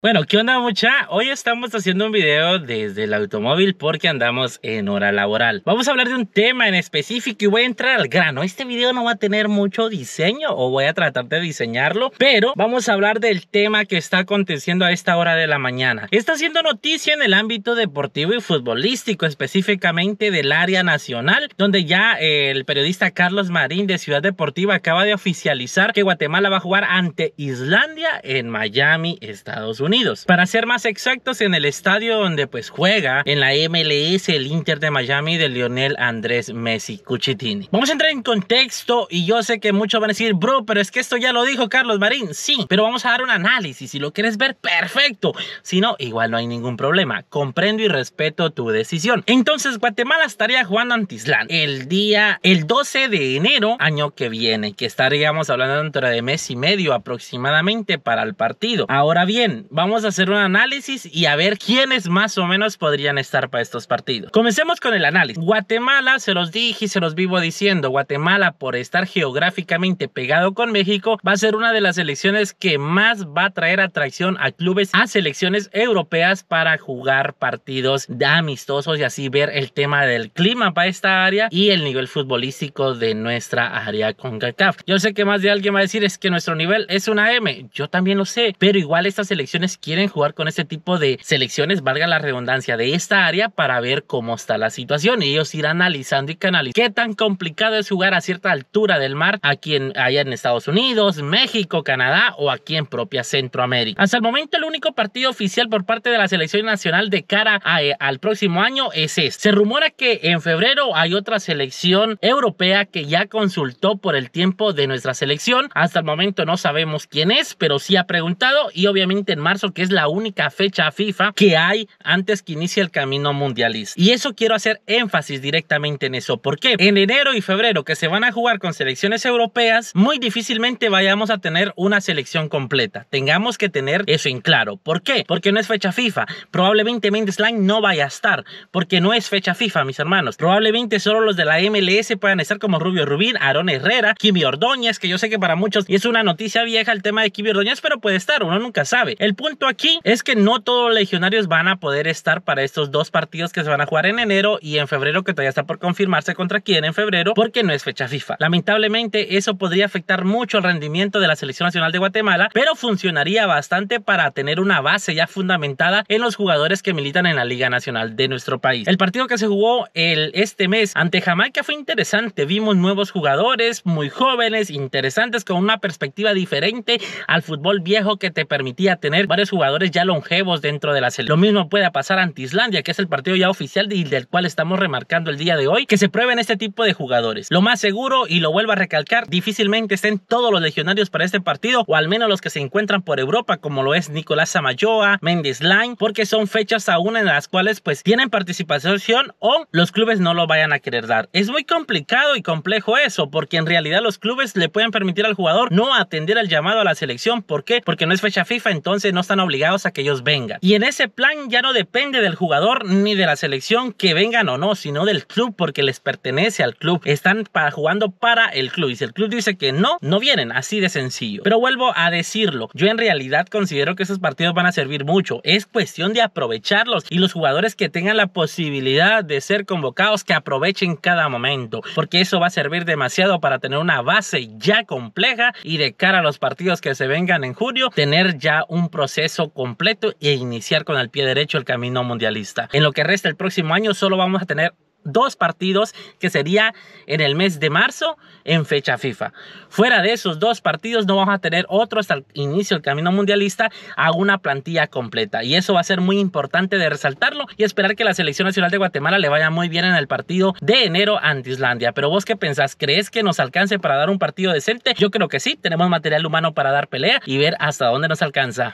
Bueno, ¿qué onda mucha? Hoy estamos haciendo un video desde el automóvil porque andamos en hora laboral. Vamos a hablar de un tema en específico y voy a entrar al grano. Este video no va a tener mucho diseño o voy a tratar de diseñarlo, pero vamos a hablar del tema que está aconteciendo a esta hora de la mañana. Está haciendo noticia en el ámbito deportivo y futbolístico, específicamente del área nacional, donde ya eh, el periodista Carlos Marín de Ciudad Deportiva acaba de oficializar que Guatemala va a jugar ante Islandia en Miami, Estados Unidos. Para ser más exactos, en el estadio donde pues juega en la MLS el Inter de Miami de Lionel Andrés Messi Cuchitini. Vamos a entrar en contexto y yo sé que muchos van a decir, bro, pero es que esto ya lo dijo Carlos Marín. Sí, pero vamos a dar un análisis. Si lo quieres ver, perfecto. Si no, igual no hay ningún problema. Comprendo y respeto tu decisión. Entonces, Guatemala estaría jugando ante el día, el 12 de enero, año que viene, que estaríamos hablando dentro de mes y medio aproximadamente para el partido. Ahora bien, vamos a hacer un análisis y a ver quiénes más o menos podrían estar para estos partidos. Comencemos con el análisis. Guatemala, se los dije y se los vivo diciendo, Guatemala por estar geográficamente pegado con México va a ser una de las selecciones que más va a traer atracción a clubes, a selecciones europeas para jugar partidos amistosos y así ver el tema del clima para esta área y el nivel futbolístico de nuestra área con CACAF. Yo sé que más de alguien va a decir es que nuestro nivel es una M, yo también lo sé, pero igual estas selecciones quieren jugar con este tipo de selecciones, valga la redundancia, de esta área para ver cómo está la situación. Y ellos irán analizando y canalizando qué tan complicado es jugar a cierta altura del mar aquí en, allá en Estados Unidos, México, Canadá o aquí en propia Centroamérica. Hasta el momento el único partido oficial por parte de la selección nacional de cara eh, al próximo año es este. Se rumora que en febrero hay otra selección europea que ya consultó por el tiempo de nuestra selección. Hasta el momento no sabemos quién es, pero sí ha preguntado y obviamente en marzo que es la única fecha FIFA que hay antes que inicie el camino mundialista. Y eso quiero hacer énfasis directamente en eso. porque En enero y febrero, que se van a jugar con selecciones europeas, muy difícilmente vayamos a tener una selección completa. Tengamos que tener eso en claro. ¿Por qué? Porque no es fecha FIFA. Probablemente Mendes Line no vaya a estar, porque no es fecha FIFA, mis hermanos. Probablemente solo los de la MLS puedan estar como Rubio Rubín, Aaron Herrera, Kimi Ordóñez, que yo sé que para muchos es una noticia vieja el tema de Kimi Ordóñez, pero puede estar, uno nunca sabe. El punto punto aquí es que no todos los legionarios van a poder estar para estos dos partidos que se van a jugar en enero y en febrero, que todavía está por confirmarse contra quién en febrero, porque no es fecha FIFA. Lamentablemente, eso podría afectar mucho el rendimiento de la Selección Nacional de Guatemala, pero funcionaría bastante para tener una base ya fundamentada en los jugadores que militan en la Liga Nacional de nuestro país. El partido que se jugó el, este mes ante Jamaica fue interesante. Vimos nuevos jugadores, muy jóvenes, interesantes, con una perspectiva diferente al fútbol viejo que te permitía tener jugadores ya longevos dentro de la selección. Lo mismo puede pasar ante Islandia, que es el partido ya oficial y del cual estamos remarcando el día de hoy, que se prueben este tipo de jugadores. Lo más seguro, y lo vuelvo a recalcar, difícilmente estén todos los legionarios para este partido, o al menos los que se encuentran por Europa, como lo es Nicolás Samayoa, Mendes Line, porque son fechas aún en las cuales pues tienen participación o los clubes no lo vayan a querer dar. Es muy complicado y complejo eso, porque en realidad los clubes le pueden permitir al jugador no atender al llamado a la selección. ¿Por qué? Porque no es fecha FIFA, entonces no están obligados a que ellos vengan. Y en ese plan ya no depende del jugador ni de la selección que vengan o no, sino del club porque les pertenece al club. Están para, jugando para el club. Y si el club dice que no, no vienen, así de sencillo. Pero vuelvo a decirlo, yo en realidad considero que esos partidos van a servir mucho. Es cuestión de aprovecharlos y los jugadores que tengan la posibilidad de ser convocados que aprovechen cada momento, porque eso va a servir demasiado para tener una base ya compleja y de cara a los partidos que se vengan en julio, tener ya un proceso completo e iniciar con el pie derecho el camino mundialista. En lo que resta el próximo año solo vamos a tener dos partidos que sería en el mes de marzo en fecha FIFA. Fuera de esos dos partidos no vamos a tener otro hasta el inicio del camino mundialista a una plantilla completa y eso va a ser muy importante de resaltarlo y esperar que la selección nacional de Guatemala le vaya muy bien en el partido de enero ante Islandia. Pero vos qué pensás, ¿crees que nos alcance para dar un partido decente? Yo creo que sí, tenemos material humano para dar pelea y ver hasta dónde nos alcanza.